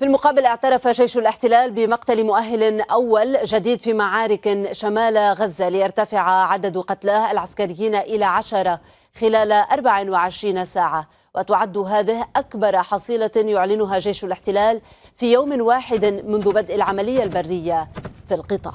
في المقابل اعترف جيش الاحتلال بمقتل مؤهل اول جديد في معارك شمال غزه ليرتفع عدد قتلاه العسكريين الى عشره خلال 24 ساعه وتعد هذه اكبر حصيله يعلنها جيش الاحتلال في يوم واحد منذ بدء العمليه البريه في القطاع